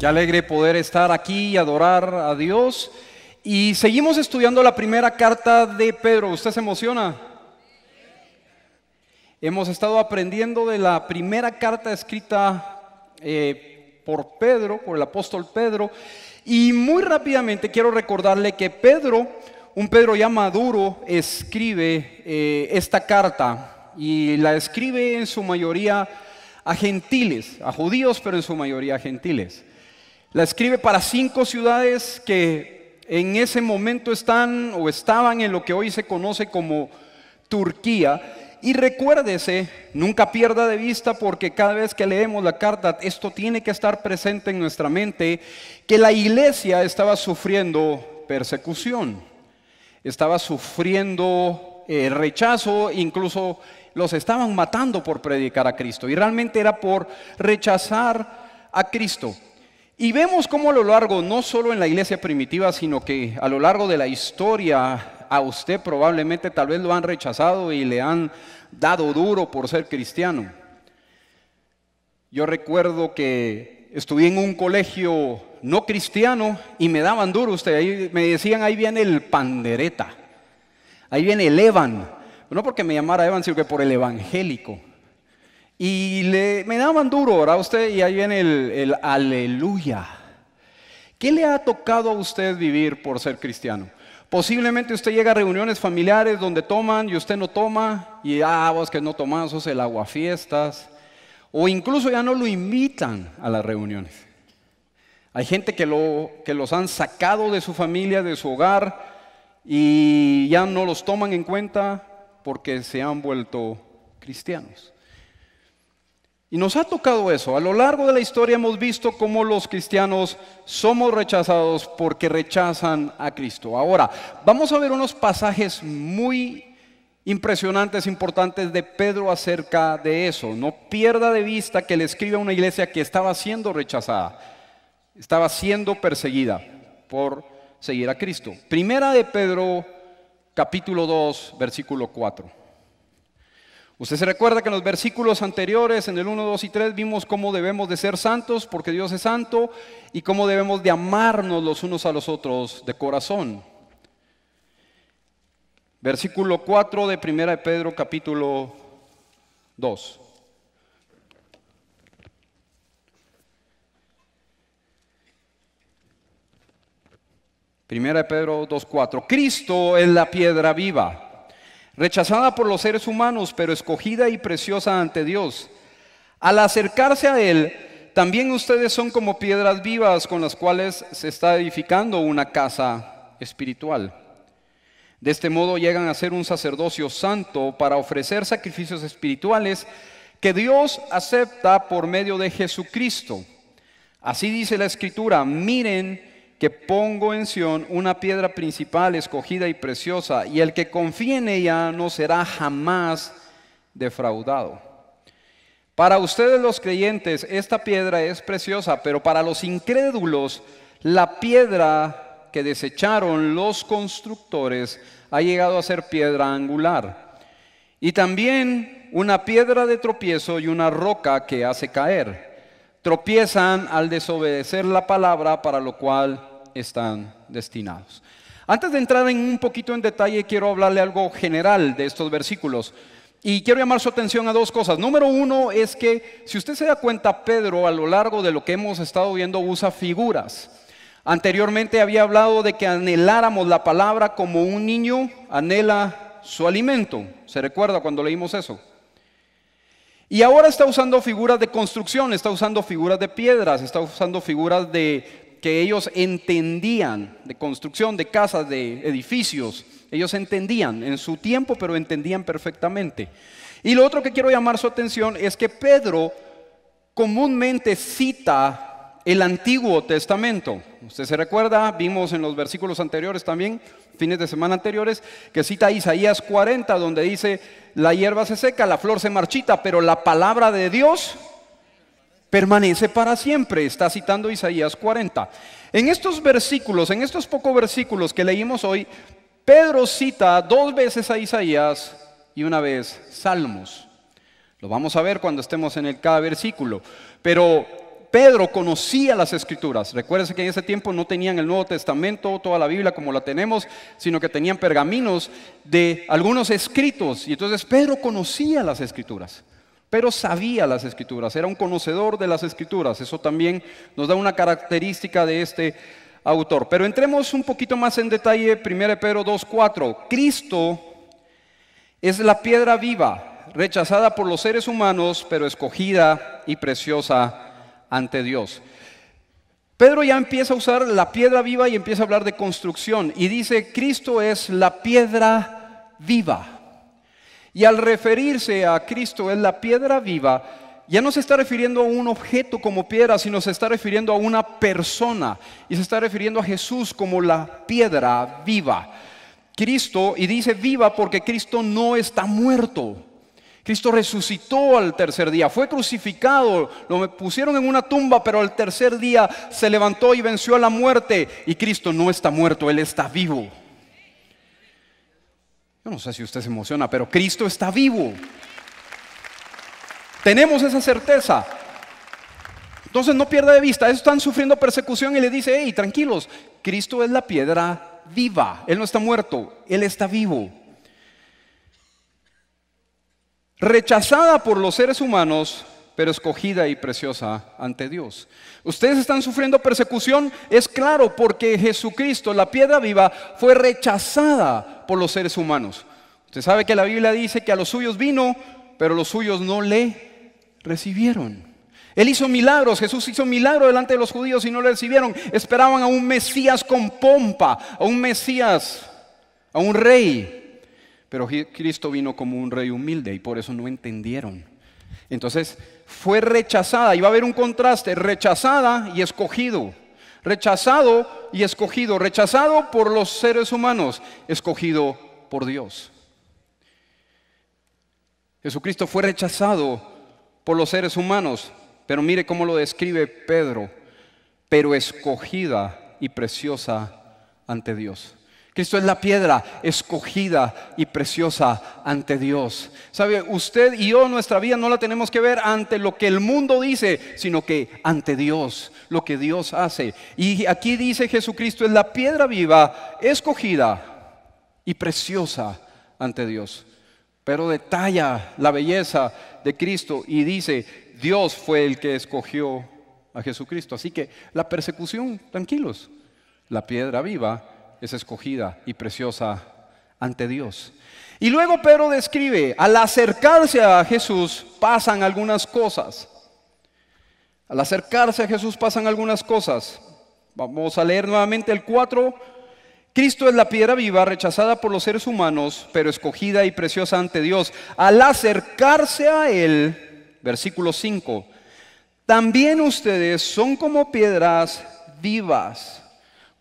Qué alegre poder estar aquí y adorar a Dios. Y seguimos estudiando la primera carta de Pedro. ¿Usted se emociona? Hemos estado aprendiendo de la primera carta escrita eh, por Pedro, por el apóstol Pedro. Y muy rápidamente quiero recordarle que Pedro, un Pedro ya maduro, escribe eh, esta carta. Y la escribe en su mayoría a gentiles, a judíos, pero en su mayoría a gentiles. La escribe para cinco ciudades que en ese momento están o estaban en lo que hoy se conoce como Turquía. Y recuérdese, nunca pierda de vista porque cada vez que leemos la carta, esto tiene que estar presente en nuestra mente, que la iglesia estaba sufriendo persecución, estaba sufriendo eh, rechazo, incluso los estaban matando por predicar a Cristo. Y realmente era por rechazar a Cristo. Y vemos cómo a lo largo, no solo en la iglesia primitiva, sino que a lo largo de la historia, a usted probablemente tal vez lo han rechazado y le han dado duro por ser cristiano. Yo recuerdo que estudié en un colegio no cristiano y me daban duro usted, ahí me decían, ahí viene el pandereta, ahí viene el Evan, no porque me llamara Evan, sino que por el evangélico. Y le, me daban duro, ¿verdad? Usted, y ahí viene el, aleluya. ¿Qué le ha tocado a usted vivir por ser cristiano? Posiblemente usted llega a reuniones familiares donde toman y usted no toma, y ah, vos que no tomás, sos el agua fiestas O incluso ya no lo invitan a las reuniones. Hay gente que, que los han sacado de su familia, de su hogar, y ya no los toman en cuenta porque se han vuelto cristianos. Y nos ha tocado eso. A lo largo de la historia hemos visto cómo los cristianos somos rechazados porque rechazan a Cristo. Ahora, vamos a ver unos pasajes muy impresionantes, importantes de Pedro acerca de eso. No pierda de vista que le escribe a una iglesia que estaba siendo rechazada, estaba siendo perseguida por seguir a Cristo. Primera de Pedro, capítulo 2, versículo 4. Usted se recuerda que en los versículos anteriores, en el 1, 2 y 3, vimos cómo debemos de ser santos porque Dios es santo y cómo debemos de amarnos los unos a los otros de corazón. Versículo 4 de 1 de Pedro capítulo 2. Primera de Pedro 2.4. Cristo es la piedra viva rechazada por los seres humanos, pero escogida y preciosa ante Dios. Al acercarse a Él, también ustedes son como piedras vivas con las cuales se está edificando una casa espiritual. De este modo llegan a ser un sacerdocio santo para ofrecer sacrificios espirituales que Dios acepta por medio de Jesucristo. Así dice la Escritura, miren pongo en Sión una piedra principal, escogida y preciosa, y el que confíe en ella no será jamás defraudado. Para ustedes los creyentes esta piedra es preciosa, pero para los incrédulos la piedra que desecharon los constructores ha llegado a ser piedra angular. Y también una piedra de tropiezo y una roca que hace caer. Tropiezan al desobedecer la palabra para lo cual están destinados. Antes de entrar en un poquito en detalle, quiero hablarle algo general de estos versículos. Y quiero llamar su atención a dos cosas. Número uno es que, si usted se da cuenta, Pedro, a lo largo de lo que hemos estado viendo, usa figuras. Anteriormente había hablado de que anheláramos la palabra como un niño anhela su alimento. ¿Se recuerda cuando leímos eso? Y ahora está usando figuras de construcción, está usando figuras de piedras, está usando figuras de que ellos entendían de construcción de casas, de edificios. Ellos entendían en su tiempo, pero entendían perfectamente. Y lo otro que quiero llamar su atención es que Pedro comúnmente cita el Antiguo Testamento. Usted se recuerda, vimos en los versículos anteriores también, fines de semana anteriores, que cita Isaías 40, donde dice, la hierba se seca, la flor se marchita, pero la palabra de Dios permanece para siempre. Está citando Isaías 40. En estos versículos, en estos pocos versículos que leímos hoy, Pedro cita dos veces a Isaías y una vez Salmos. Lo vamos a ver cuando estemos en el cada versículo. Pero Pedro conocía las escrituras. Recuérdense que en ese tiempo no tenían el Nuevo Testamento, toda la Biblia como la tenemos, sino que tenían pergaminos de algunos escritos. Y entonces Pedro conocía las escrituras pero sabía las escrituras, era un conocedor de las escrituras. Eso también nos da una característica de este autor. Pero entremos un poquito más en detalle, 1 Pedro 2.4. Cristo es la piedra viva, rechazada por los seres humanos, pero escogida y preciosa ante Dios. Pedro ya empieza a usar la piedra viva y empieza a hablar de construcción y dice, Cristo es la piedra viva. Y al referirse a Cristo es la piedra viva, ya no se está refiriendo a un objeto como piedra, sino se está refiriendo a una persona. Y se está refiriendo a Jesús como la piedra viva. Cristo, y dice viva porque Cristo no está muerto. Cristo resucitó al tercer día, fue crucificado, lo pusieron en una tumba, pero al tercer día se levantó y venció a la muerte. Y Cristo no está muerto, Él está vivo. Yo no sé si usted se emociona, pero Cristo está vivo. Tenemos esa certeza. Entonces no pierda de vista, están sufriendo persecución y le dice, hey, tranquilos, Cristo es la piedra viva, Él no está muerto, Él está vivo. Rechazada por los seres humanos, pero escogida y preciosa ante Dios. Ustedes están sufriendo persecución, es claro, porque Jesucristo, la piedra viva, fue rechazada por los seres humanos. Usted sabe que la Biblia dice que a los suyos vino, pero los suyos no le recibieron. Él hizo milagros, Jesús hizo milagros delante de los judíos y no le recibieron. Esperaban a un Mesías con pompa, a un Mesías, a un rey. Pero Cristo vino como un rey humilde y por eso no entendieron. Entonces, fue rechazada. Y va a haber un contraste, rechazada y escogido. Rechazado y escogido. Rechazado por los seres humanos, escogido por Dios. Jesucristo fue rechazado por los seres humanos, pero mire cómo lo describe Pedro, pero escogida y preciosa ante Dios. Cristo es la piedra escogida y preciosa ante Dios. ¿Sabe? Usted y yo nuestra vida no la tenemos que ver ante lo que el mundo dice, sino que ante Dios, lo que Dios hace. Y aquí dice Jesucristo es la piedra viva, escogida y preciosa ante Dios. Pero detalla la belleza de Cristo y dice, Dios fue el que escogió a Jesucristo. Así que la persecución, tranquilos, la piedra viva es escogida y preciosa ante Dios. Y luego Pedro describe, al acercarse a Jesús pasan algunas cosas. Al acercarse a Jesús pasan algunas cosas. Vamos a leer nuevamente el 4. Cristo es la piedra viva rechazada por los seres humanos, pero escogida y preciosa ante Dios. Al acercarse a Él, versículo 5, también ustedes son como piedras vivas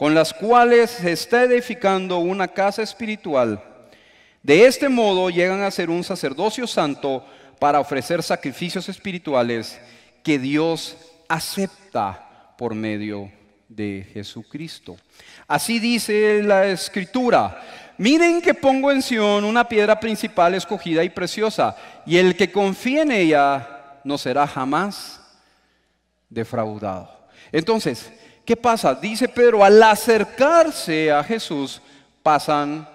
con las cuales se está edificando una casa espiritual. De este modo llegan a ser un sacerdocio santo para ofrecer sacrificios espirituales que Dios acepta por medio de Jesucristo. Así dice la escritura. Miren que pongo en Sión una piedra principal escogida y preciosa, y el que confíe en ella no será jamás defraudado. Entonces, ¿qué pasa? Dice Pedro, al acercarse a Jesús pasan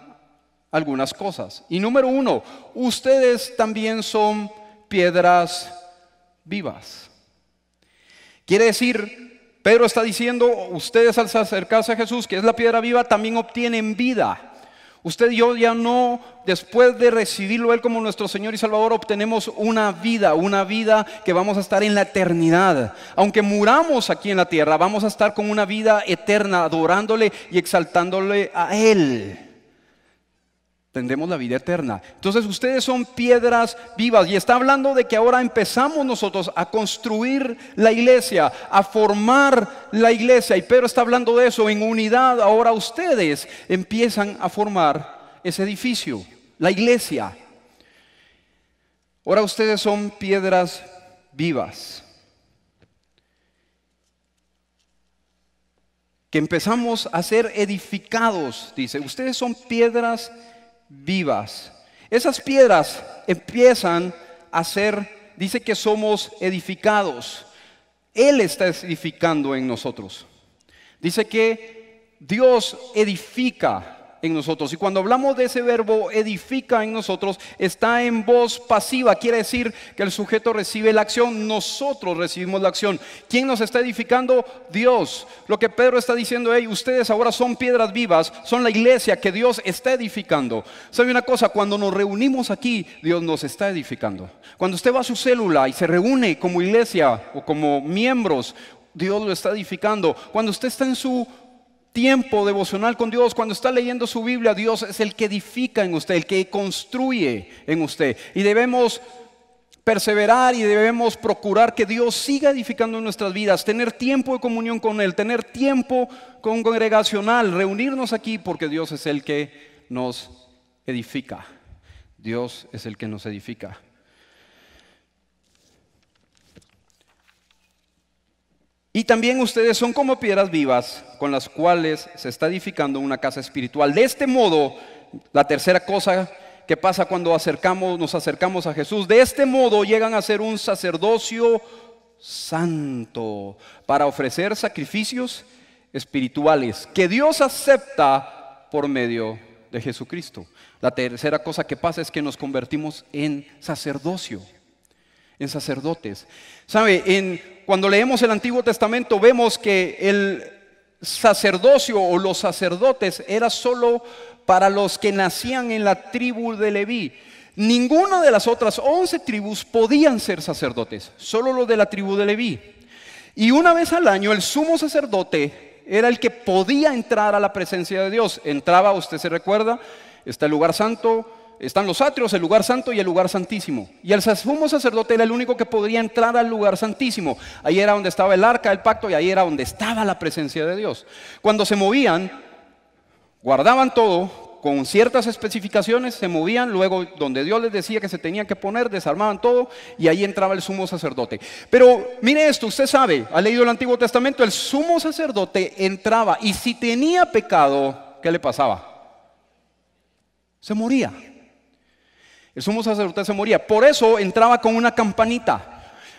algunas cosas. Y número uno, ustedes también son piedras vivas. Quiere decir, Pedro está diciendo, ustedes al acercarse a Jesús, que es la piedra viva, también obtienen vida. Usted y yo ya no, después de recibirlo Él como nuestro Señor y Salvador, obtenemos una vida, una vida que vamos a estar en la eternidad. Aunque muramos aquí en la tierra, vamos a estar con una vida eterna, adorándole y exaltándole a Él la vida eterna. Entonces ustedes son piedras vivas y está hablando de que ahora empezamos nosotros a construir la iglesia, a formar la iglesia. Y Pedro está hablando de eso en unidad. Ahora ustedes empiezan a formar ese edificio, la iglesia. Ahora ustedes son piedras vivas. Que empezamos a ser edificados, dice. Ustedes son piedras vivas vivas. Esas piedras empiezan a ser, dice que somos edificados. Él está edificando en nosotros. Dice que Dios edifica en nosotros. Y cuando hablamos de ese verbo edifica en nosotros, está en voz pasiva. Quiere decir que el sujeto recibe la acción, nosotros recibimos la acción. ¿Quién nos está edificando? Dios. Lo que Pedro está diciendo, hey, ustedes ahora son piedras vivas, son la iglesia que Dios está edificando. ¿Sabe una cosa? Cuando nos reunimos aquí, Dios nos está edificando. Cuando usted va a su célula y se reúne como iglesia o como miembros, Dios lo está edificando. Cuando usted está en su tiempo devocional con Dios, cuando está leyendo su Biblia, Dios es el que edifica en usted, el que construye en usted. Y debemos perseverar y debemos procurar que Dios siga edificando nuestras vidas, tener tiempo de comunión con Él, tener tiempo congregacional, reunirnos aquí porque Dios es el que nos edifica. Dios es el que nos edifica. Y también ustedes son como piedras vivas con las cuales se está edificando una casa espiritual. De este modo, la tercera cosa que pasa cuando acercamos, nos acercamos a Jesús, de este modo llegan a ser un sacerdocio santo para ofrecer sacrificios espirituales que Dios acepta por medio de Jesucristo. La tercera cosa que pasa es que nos convertimos en sacerdocio en sacerdotes. ¿Sabe? En, cuando leemos el Antiguo Testamento vemos que el sacerdocio o los sacerdotes era solo para los que nacían en la tribu de Leví. Ninguna de las otras once tribus podían ser sacerdotes, solo los de la tribu de Leví. Y una vez al año el sumo sacerdote era el que podía entrar a la presencia de Dios. Entraba, usted se recuerda, está el lugar santo, están los atrios, el lugar santo y el lugar santísimo. Y el sumo sacerdote era el único que podía entrar al lugar santísimo. Ahí era donde estaba el arca del pacto y ahí era donde estaba la presencia de Dios. Cuando se movían, guardaban todo con ciertas especificaciones, se movían, luego donde Dios les decía que se tenían que poner, desarmaban todo y ahí entraba el sumo sacerdote. Pero mire esto, usted sabe, ha leído el Antiguo Testamento, el sumo sacerdote entraba y si tenía pecado, ¿qué le pasaba? Se moría. El sumo sacerdote se moría. Por eso entraba con una campanita.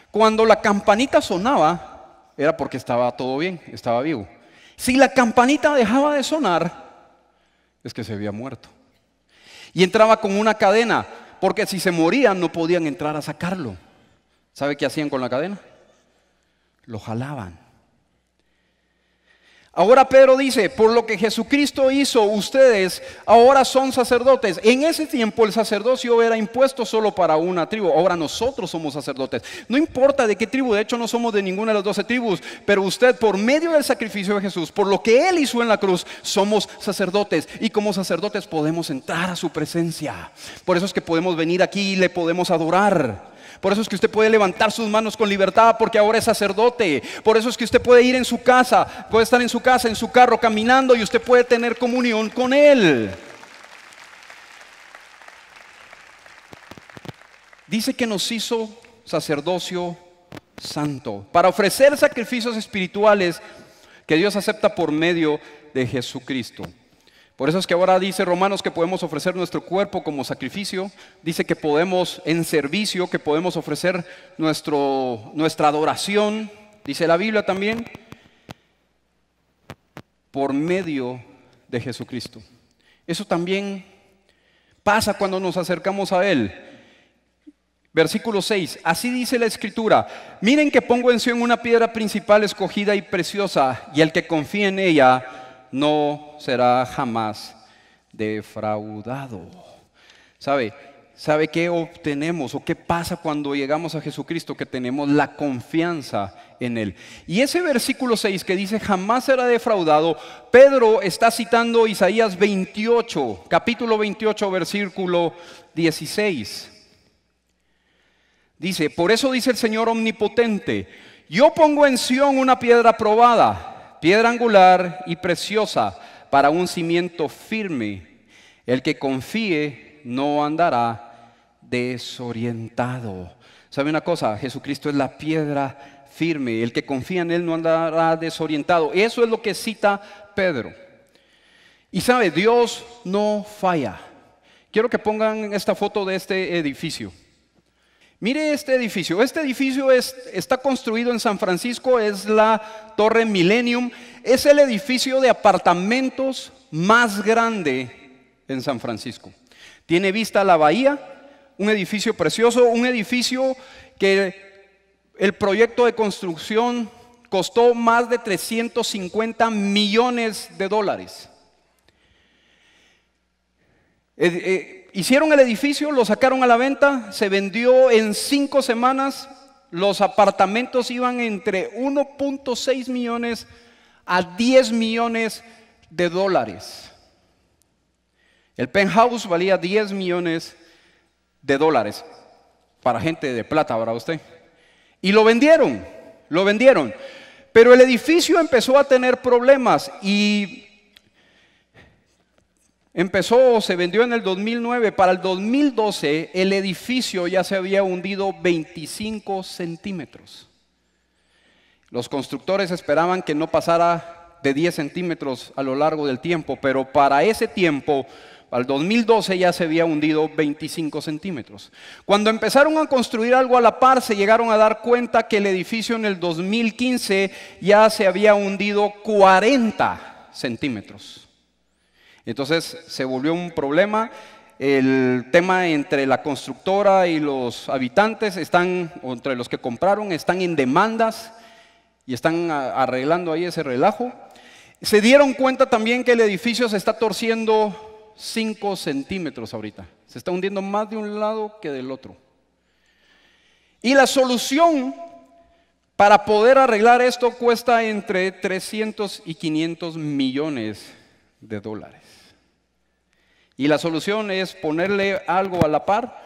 Cuando la campanita sonaba, era porque estaba todo bien, estaba vivo. Si la campanita dejaba de sonar, es que se había muerto. Y entraba con una cadena, porque si se morían no podían entrar a sacarlo. ¿Sabe qué hacían con la cadena? Lo jalaban. Ahora Pedro dice, por lo que Jesucristo hizo, ustedes ahora son sacerdotes. En ese tiempo el sacerdocio era impuesto solo para una tribu, ahora nosotros somos sacerdotes. No importa de qué tribu, de hecho no somos de ninguna de las doce tribus, pero usted por medio del sacrificio de Jesús, por lo que Él hizo en la cruz, somos sacerdotes. Y como sacerdotes podemos entrar a su presencia. Por eso es que podemos venir aquí y le podemos adorar. Por eso es que usted puede levantar sus manos con libertad porque ahora es sacerdote. Por eso es que usted puede ir en su casa, puede estar en su casa, en su carro, caminando y usted puede tener comunión con Él. Dice que nos hizo sacerdocio santo para ofrecer sacrificios espirituales que Dios acepta por medio de Jesucristo. Por eso es que ahora dice Romanos que podemos ofrecer nuestro cuerpo como sacrificio, dice que podemos en servicio, que podemos ofrecer nuestro, nuestra adoración, dice la Biblia también, por medio de Jesucristo. Eso también pasa cuando nos acercamos a Él. Versículo 6, así dice la escritura, miren que pongo en Sion una piedra principal escogida y preciosa, y el que confíe en ella no será jamás defraudado. ¿Sabe? ¿Sabe qué obtenemos o qué pasa cuando llegamos a Jesucristo? Que tenemos la confianza en Él. Y ese versículo 6 que dice, jamás será defraudado, Pedro está citando Isaías 28, capítulo 28, versículo 16. Dice, por eso dice el Señor omnipotente, yo pongo en Sión una piedra probada piedra angular y preciosa para un cimiento firme. El que confíe no andará desorientado. ¿Sabe una cosa? Jesucristo es la piedra firme. El que confía en Él no andará desorientado. Eso es lo que cita Pedro. Y sabe, Dios no falla. Quiero que pongan esta foto de este edificio. Mire este edificio. Este edificio está construido en San Francisco, es la Torre Millennium. Es el edificio de apartamentos más grande en San Francisco. Tiene vista a la bahía, un edificio precioso, un edificio que el proyecto de construcción costó más de 350 millones de dólares. Eh, eh, Hicieron el edificio, lo sacaron a la venta, se vendió en cinco semanas, los apartamentos iban entre 1.6 millones a 10 millones de dólares. El penthouse valía 10 millones de dólares para gente de plata, ¿verdad usted? Y lo vendieron, lo vendieron. Pero el edificio empezó a tener problemas y Empezó, se vendió en el 2009, para el 2012 el edificio ya se había hundido 25 centímetros. Los constructores esperaban que no pasara de 10 centímetros a lo largo del tiempo, pero para ese tiempo, para el 2012 ya se había hundido 25 centímetros. Cuando empezaron a construir algo a la par, se llegaron a dar cuenta que el edificio en el 2015 ya se había hundido 40 centímetros. Entonces se volvió un problema. El tema entre la constructora y los habitantes están, entre los que compraron, están en demandas y están arreglando ahí ese relajo. Se dieron cuenta también que el edificio se está torciendo 5 centímetros ahorita. Se está hundiendo más de un lado que del otro. Y la solución para poder arreglar esto cuesta entre 300 y 500 millones de dólares. Y la solución es ponerle algo a la par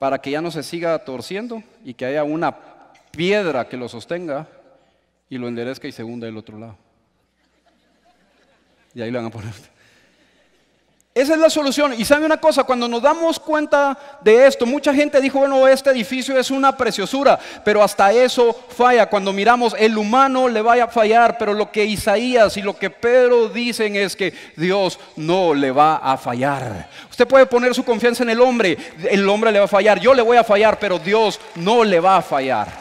para que ya no se siga torciendo y que haya una piedra que lo sostenga y lo enderezca y se hunda del otro lado. Y ahí lo van a poner. Esa es la solución. Y sabe una cosa, cuando nos damos cuenta de esto, mucha gente dijo, bueno, este edificio es una preciosura, pero hasta eso falla. Cuando miramos, el humano le vaya a fallar, pero lo que Isaías y lo que Pedro dicen es que Dios no le va a fallar. Usted puede poner su confianza en el hombre, el hombre le va a fallar, yo le voy a fallar, pero Dios no le va a fallar.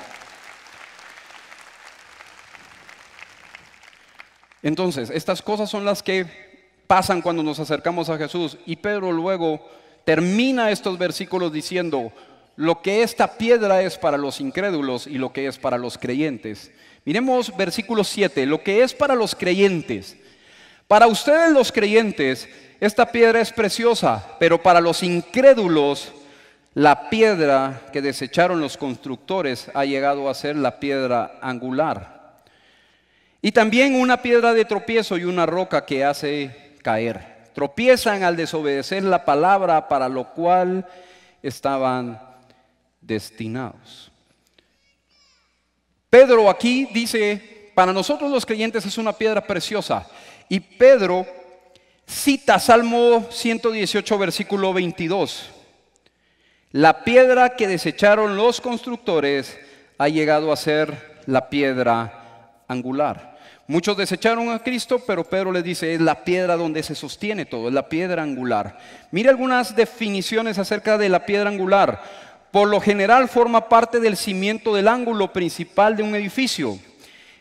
Entonces, estas cosas son las que pasan cuando nos acercamos a Jesús. Y Pedro luego termina estos versículos diciendo lo que esta piedra es para los incrédulos y lo que es para los creyentes. Miremos versículo 7, lo que es para los creyentes. Para ustedes los creyentes, esta piedra es preciosa, pero para los incrédulos, la piedra que desecharon los constructores ha llegado a ser la piedra angular. Y también una piedra de tropiezo y una roca que hace caer. Tropiezan al desobedecer la palabra para lo cual estaban destinados. Pedro aquí dice, para nosotros los creyentes es una piedra preciosa. Y Pedro cita Salmo 118, versículo 22. La piedra que desecharon los constructores ha llegado a ser la piedra angular. Muchos desecharon a Cristo, pero Pedro les dice, es la piedra donde se sostiene todo, es la piedra angular. Mire algunas definiciones acerca de la piedra angular. Por lo general forma parte del cimiento del ángulo principal de un edificio.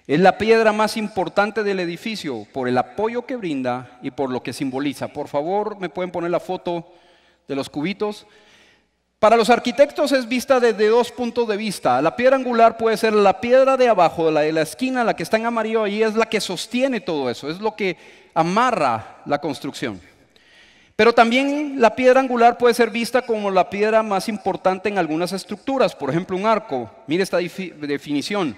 Es la piedra más importante del edificio por el apoyo que brinda y por lo que simboliza. Por favor, me pueden poner la foto de los cubitos. Para los arquitectos es vista desde dos puntos de vista. La piedra angular puede ser la piedra de abajo, la de la esquina, la que está en amarillo ahí, es la que sostiene todo eso, es lo que amarra la construcción. Pero también la piedra angular puede ser vista como la piedra más importante en algunas estructuras, por ejemplo un arco. Mire esta definición.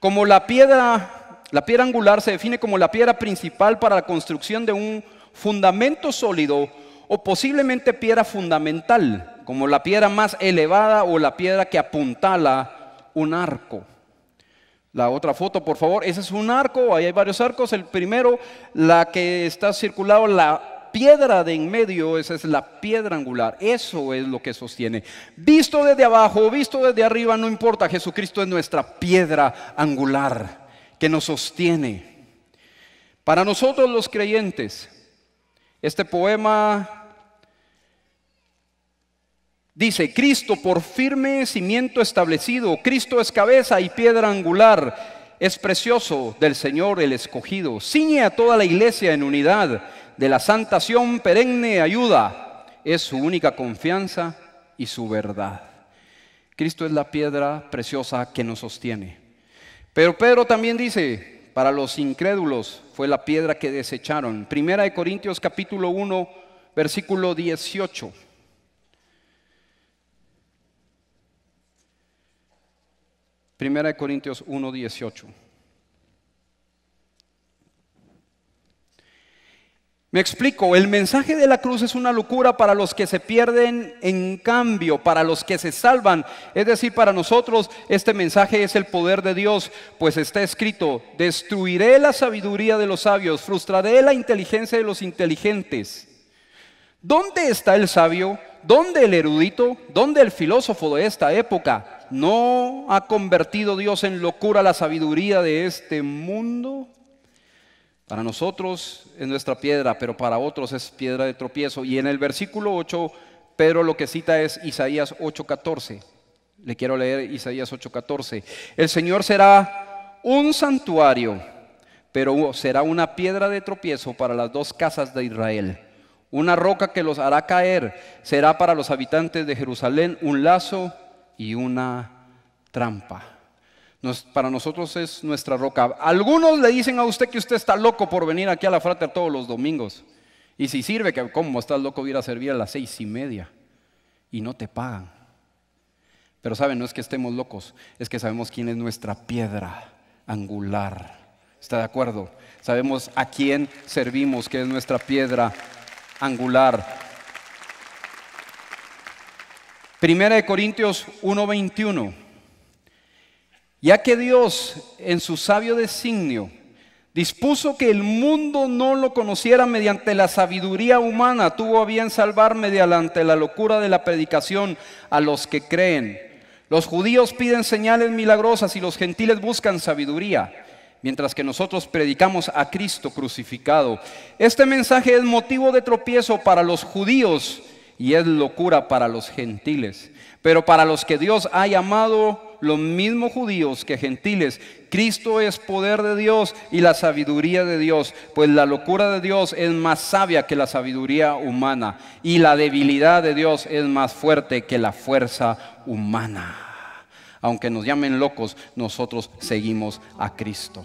Como la piedra, la piedra angular se define como la piedra principal para la construcción de un fundamento sólido o posiblemente piedra fundamental como la piedra más elevada o la piedra que apuntala un arco. La otra foto, por favor, ese es un arco, ahí hay varios arcos. El primero, la que está circulado, la piedra de en medio, esa es la piedra angular. Eso es lo que sostiene. Visto desde abajo, visto desde arriba, no importa, Jesucristo es nuestra piedra angular que nos sostiene. Para nosotros los creyentes, este poema Dice, Cristo por firme cimiento establecido, Cristo es cabeza y piedra angular, es precioso del Señor el escogido, ciñe a toda la iglesia en unidad, de la santación perenne ayuda, es su única confianza y su verdad. Cristo es la piedra preciosa que nos sostiene. Pero Pedro también dice, para los incrédulos fue la piedra que desecharon. Primera de Corintios capítulo 1, versículo 18. Primera de Corintios 1.18. Me explico, el mensaje de la cruz es una locura para los que se pierden, en cambio, para los que se salvan. Es decir, para nosotros este mensaje es el poder de Dios, pues está escrito, destruiré la sabiduría de los sabios, frustraré la inteligencia de los inteligentes. ¿Dónde está el sabio? ¿Dónde el erudito? ¿Dónde el filósofo de esta época? ¿No ha convertido Dios en locura la sabiduría de este mundo? Para nosotros es nuestra piedra, pero para otros es piedra de tropiezo. Y en el versículo 8, Pedro lo que cita es Isaías 8:14. Le quiero leer Isaías 8:14. El Señor será un santuario, pero será una piedra de tropiezo para las dos casas de Israel. Una roca que los hará caer será para los habitantes de Jerusalén un lazo y una trampa. para nosotros es nuestra roca. Algunos le dicen a usted que usted está loco por venir aquí a la frater todos los domingos. Y si sirve, que como estás loco, ir a servir a las seis y media y no te pagan. Pero saben, no es que estemos locos, es que sabemos quién es nuestra piedra angular. ¿Está de acuerdo? Sabemos a quién servimos, que es nuestra piedra angular. Primera de Corintios 1:21. Ya que Dios en su sabio designio dispuso que el mundo no lo conociera mediante la sabiduría humana, tuvo a bien salvar mediante la locura de la predicación a los que creen. Los judíos piden señales milagrosas y los gentiles buscan sabiduría, mientras que nosotros predicamos a Cristo crucificado. Este mensaje es motivo de tropiezo para los judíos y es locura para los gentiles. Pero para los que Dios ha llamado los mismos judíos que gentiles, Cristo es poder de Dios y la sabiduría de Dios, pues la locura de Dios es más sabia que la sabiduría humana y la debilidad de Dios es más fuerte que la fuerza humana. Aunque nos llamen locos, nosotros seguimos a Cristo.